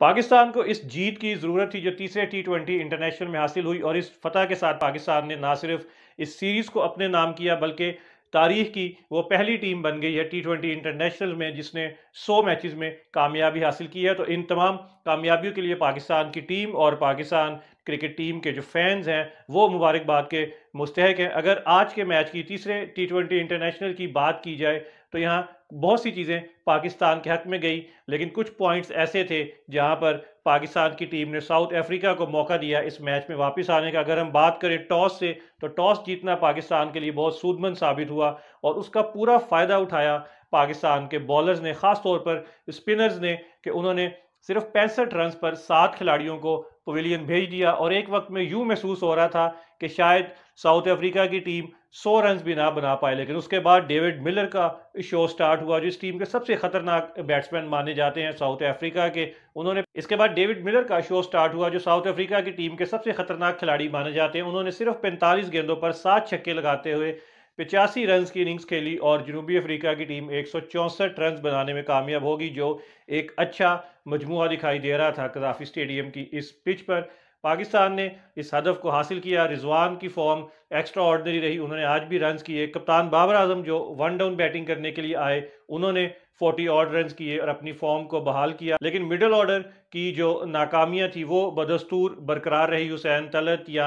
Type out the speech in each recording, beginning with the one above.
पाकिस्तान को इस जीत की ज़रूरत थी जो तीसरे टी ट्वेंटी इंटरनेशनल में हासिल हुई और इस फतह के साथ पाकिस्तान ने ना सिर्फ इस सीरीज़ को अपने नाम किया बल्कि तारीख की वो पहली टीम बन गई है टी ट्वेंटी इंटरनेशनल में जिसने 100 मैचेस में कामयाबी हासिल की है तो इन तमाम कामयाबियों के लिए पाकिस्तान की टीम और पाकिस्तान क्रिकेट टीम के जो फैंस हैं वो मुबारकबाद के मुस्तक हैं अगर आज के मैच की तीसरे टी ट्वेंटी इंटरनेशनल की बात की जाए तो यहाँ बहुत सी चीज़ें पाकिस्तान के हक में गई लेकिन कुछ पॉइंट्स ऐसे थे जहां पर पाकिस्तान की टीम ने साउथ अफ्रीका को मौका दिया इस मैच में वापस आने का अगर हम बात करें टॉस से तो टॉस जीतना पाकिस्तान के लिए बहुत सूदमंद साबित हुआ और उसका पूरा फ़ायदा उठाया पाकिस्तान के बॉलर्स ने तौर पर स्पिनर्स ने कि उन्होंने सिर्फ पैंसठ रन पर सात खिलाड़ियों को पवेलियन भेज दिया और एक वक्त में यूँ महसूस हो रहा था कि शायद साउथ अफ्रीका की टीम सौ रन भी ना बना पाए लेकिन उसके बाद डेविड मिलर का शो स्टार्ट हुआ जिस टीम के सबसे खतरनाक बैट्समैन माने जाते हैं साउथ अफ्रीका के उन्होंने इसके बाद डेविड मिलर का शो स्टार्ट हुआ जो साउथ अफ्रीका की टीम के सबसे खतरनाक खिलाड़ी माने जाते हैं उन्होंने सिर्फ पैंतालीस गेंदों पर सात छक्के लगाते हुए पिचासी रन की इनिंग्स खेली और जनूबी अफ्रीका की टीम एक रन बनाने में कामयाब होगी जो एक अच्छा मजमु दिखाई दे रहा था कदाफी स्टेडियम की इस पिच पर पाकिस्तान ने इस हदफ को हासिल किया रिजवान की फॉर्म एक्स्ट्रा ऑर्डनरी रही उन्होंने आज भी रन किए कप्तान बाबर आजम जो वन डाउन बैटिंग करने के लिए आए उन्होंने 40 ऑड रन किए और अपनी फॉर्म को बहाल किया लेकिन मिडल ऑर्डर की जो नाकामियां थी वो बदस्तूर बरकरार रही हुसैन तलत या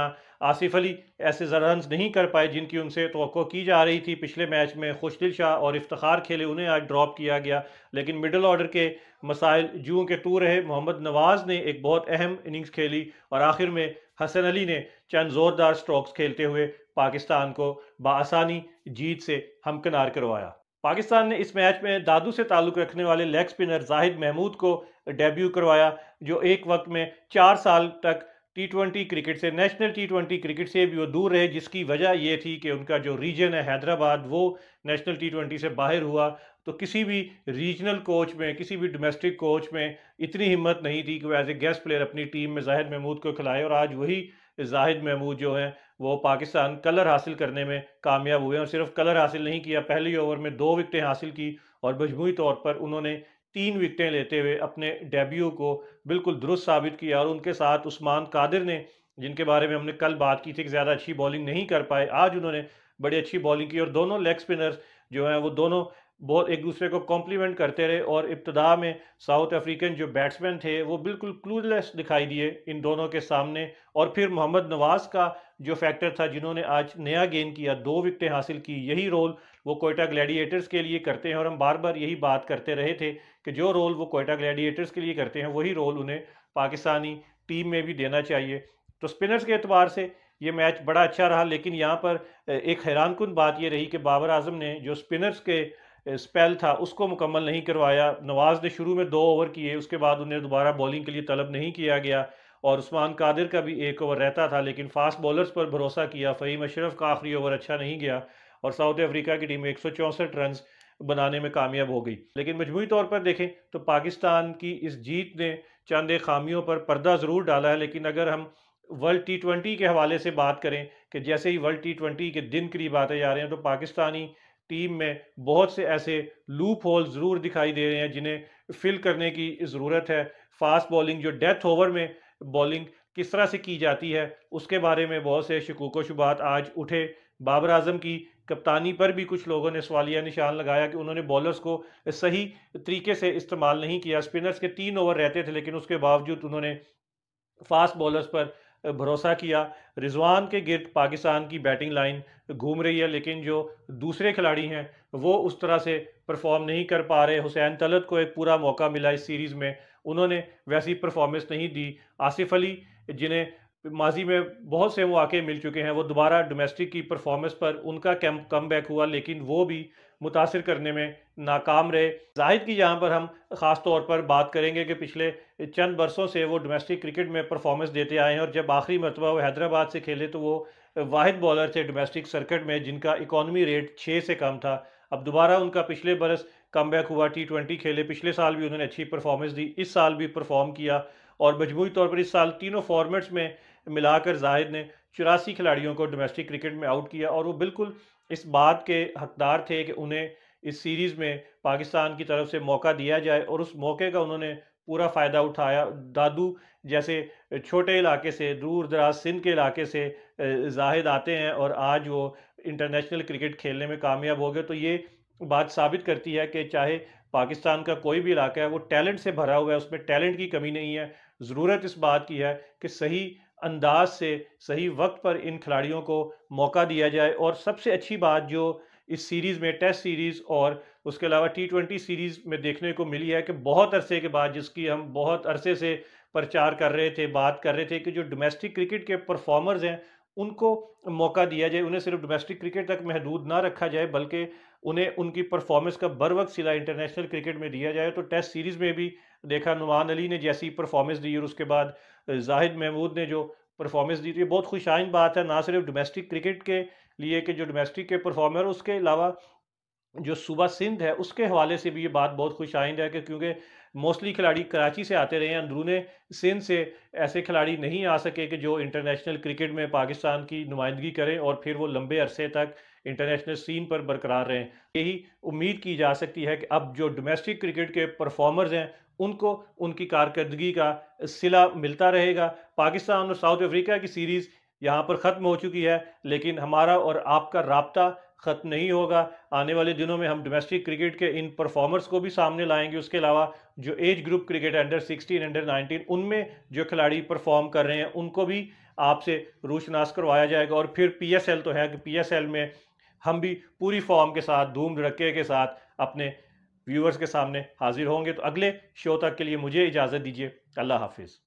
आसिफ अली ऐसे रन नहीं कर पाए जिनकी उनसे तो की जा रही थी पिछले मैच में खुशदिल शाह और इफ्तार खेले उन्हें आज ड्रॉप किया गया लेकिन मिडल ऑर्डर के मसाइल जूं के तू रहे मोहम्मद नवाज़ ने एक बहुत अहम इनिंग्स खेली और आखिर में हसन अली ने चंद ज़ोरदार स्ट्रोक्स खेलते हुए पाकिस्तान को बसानी जीत से हमकनार करवाया पाकिस्तान ने इस मैच में दादू से ताल्लुक़ रखने वाले लेग स्पिनर जाहिद महमूद को डेब्यू करवाया जो एक वक्त में चार साल तक टी ट्वेंटी क्रिकेट से नेशनल टी ट्वेंटी क्रिकेट से भी वो दूर रहे जिसकी वजह ये थी कि उनका जो रीजन है हैदराबाद वो नेशनल टी ट्वेंटी से बाहर हुआ तो किसी भी रीजनल कोच में किसी भी डोमेस्टिक कोच में इतनी हिम्मत नहीं थी कि वो एज ए गेस्ट प्लेयर अपनी टीम में जाहिद महमूद को खिलाए और आज वही जाहिद महमूद जो है वो पाकिस्तान कलर हासिल करने में कामयाब हुए और सिर्फ कलर हासिल नहीं किया पहले ओवर में दो विकटें हासिल की और मजमू तौर पर उन्होंने तीन विकटें लेते हुए अपने डेब्यू को बिल्कुल दुरुस्त साबित किया और उनके साथ उस्मान कादिर ने जिनके बारे में हमने कल बात की थी कि ज़्यादा अच्छी बॉलिंग नहीं कर पाए आज उन्होंने बड़ी अच्छी बॉलिंग की और दोनों लेग स्पिनर्स जो हैं वो दोनों बहुत एक दूसरे को कॉम्प्लीमेंट करते रहे और इब्तदा में साउथ अफ्रीकन जो बैट्समैन थे वो बिल्कुल क्लूलेस दिखाई दिए इन दोनों के सामने और फिर मोहम्मद नवाज़ का जो फैक्टर था जिन्होंने आज नया गेन किया दो विकटें हासिल की यही रोल वो कोयटा ग्लैडिएटर्स के लिए करते हैं और हम बार बार यही बात करते रहे थे कि जो रोल वो कोयटा ग्लैडिएटर्स के लिए करते हैं वही रोल उन्हें पाकिस्तानी टीम में भी देना चाहिए तो स्पिनर्स के अतबार से ये मैच बड़ा अच्छा रहा लेकिन यहाँ पर एक हैरानकुन बात ये रही कि बाबर आजम ने जो स्पिनर्स के स्पेल था उसको मुकम्मल नहीं करवाया नवाज़ ने शुरू में दो ओवर किए उसके बाद उन्हें दोबारा बॉलिंग के लिए तलब नहीं किया गया और उस्मान कादिर का भी एक ओवर रहता था लेकिन फास्ट बॉलर्स पर भरोसा किया फ़हीम अशरफ का आखिरी ओवर अच्छा नहीं गया और साउथ अफ्रीका की टीम एक सौ चौंसठ रन बनाने में कामयाब हो गई लेकिन मजमू तौर पर देखें तो पाकिस्तान की इस जीत ने चंद एक खामियों पर पर्दा ज़रूर डाला है लेकिन अगर हम वर्ल्ड टी ट्वेंटी के हवाले से बात करें कि जैसे ही वर्ल्ड टी ट्वेंटी के दिन करीब आते जा रहे हैं तो पाकिस्तानी टीम में बहुत से ऐसे लूप होल ज़रूर दिखाई दे रहे हैं जिन्हें फिल करने की ज़रूरत है फास्ट बॉलिंग जो डेथ ओवर में बॉलिंग किस तरह से की जाती है उसके बारे में बहुत से शकूक शुबात आज उठे बाबर आजम की कप्तानी पर भी कुछ लोगों ने सवालिया निशान लगाया कि उन्होंने बॉलर्स को सही तरीके से इस्तेमाल नहीं किया स्पिनर्स के तीन ओवर रहते थे लेकिन उसके बावजूद उन्होंने फास्ट बॉलर्स पर भरोसा किया रिजवान के गिरद पाकिस्तान की बैटिंग लाइन घूम रही है लेकिन जो दूसरे खिलाड़ी हैं वो उस तरह से परफॉर्म नहीं कर पा रहे हुसैन तलत को एक पूरा मौका मिला इस सीरीज़ में उन्होंने वैसी परफॉर्मेंस नहीं दी आसिफ अली जिन्हें माजी में बहुत से आके मिल चुके हैं वो दोबारा डोमेस्टिक की परफॉर्मेंस पर उनका कैम कम बैक हुआ लेकिन वो भी मुतासर करने में नाकाम रहे जाहिद की यहाँ पर हम ख़ास तौर पर बात करेंगे कि पिछले चंद बरसों से वो डोमेस्टिक क्रिकेट में परफॉर्मेंस देते आए हैं और जब आखिरी मरतबा वो हैदराबाद से खेले तो वो वाद बॉलर थे डोमेस्टिक सर्किट में जिनका इकॉनमी रेट छः से कम था अब दोबारा उनका पिछले बरस कम बैक हुआ टी ट्वेंटी खेले पिछले साल भी उन्होंने अच्छी परफॉर्मेंस दी इस साल भी परफॉर्म किया और मजमू तौर पर इस साल तीनों फॉर्मेट्स में मिलाकर जाहिद ने चौरासी खिलाड़ियों को डोमेस्टिक क्रिकेट में आउट किया और वो बिल्कुल इस बात के हकदार थे कि उन्हें इस सीरीज़ में पाकिस्तान की तरफ से मौका दिया जाए और उस मौके का उन्होंने पूरा फ़ायदा उठाया दादू जैसे छोटे इलाके से दूर दराज सिंध के इलाके से जाहिद आते हैं और आज वो इंटरनेशनल क्रिकेट खेलने में कामयाब हो गए तो ये बात साबित करती है कि चाहे पाकिस्तान का कोई भी इलाका है वो टैलेंट से भरा हुआ है उसमें टैलेंट की कमी नहीं है ज़रूरत इस बात की है कि सही अंदाज से सही वक्त पर इन खिलाड़ियों को मौका दिया जाए और सबसे अच्छी बात जो इस सीरीज़ में टेस्ट सीरीज़ और उसके अलावा टी ट्वेंटी सीरीज़ में देखने को मिली है कि बहुत अरसे के बाद जिसकी हम बहुत अरसे से प्रचार कर रहे थे बात कर रहे थे कि जो डोमेस्टिक क्रिकेट के परफॉर्मर्स हैं उनको मौका दिया जाए उन्हें सिर्फ डोमेस्टिक क्रिकेट तक महदूद ना रखा जाए बल्कि उन्हें उनकी परफॉर्मेंस का बर वक्त सिला इंटरनेशनल क्रिकेट में दिया जाए तो टेस्ट सीरीज़ में भी देखा नुमान अली ने जैसी परफॉर्मेंस दी और उसके बाद जाहिद महमूद ने जो परफॉर्मेंस दी थी तो बहुत खुशाइन बात है ना सिर्फ डोमेस्टिक क्रिकेट के लिए कि जो डोमेस्टिक के परफॉर्मर उसके अलावा जो सूबा सिंध है उसके हवाले से भी ये बात बहुत खुश आइंद है कि क्योंकि मोस्टली खिलाड़ी कराची से आते रहे हैं अंदरून सिंध से ऐसे खिलाड़ी नहीं आ सके कि जो इंटरनेशनल क्रिकेट में पाकिस्तान की नुमाइंदगी करें और फिर वो लंबे अरसे तक इंटरनेशनल सीन पर बरकरार रहें यही उम्मीद की जा सकती है कि अब जो डोमेस्टिक क्रिकेट के परफॉर्मर्स हैं उनको उनकी कारकर्दगी का सिला मिलता रहेगा पाकिस्तान और साउथ अफ्रीका की सीरीज़ यहाँ पर ख़त्म हो चुकी है लेकिन हमारा और आपका रबता ख़त्म नहीं होगा आने वाले दिनों में हम डोमेस्टिक क्रिकेट के इन परफॉर्मर्स को भी सामने लाएंगे उसके अलावा जो age group cricket under 16 under 19 उनमें जो खिलाड़ी परफॉर्म कर रहे हैं उनको भी आपसे रोशनास करवाया जाएगा और फिर पी तो है कि पी में हम भी पूरी फॉर्म के साथ धूम धड़के के साथ अपने व्यूअर्स के सामने हाजिर होंगे तो अगले शो तक के लिए मुझे इजाज़त दीजिए अल्लाह हाफिज़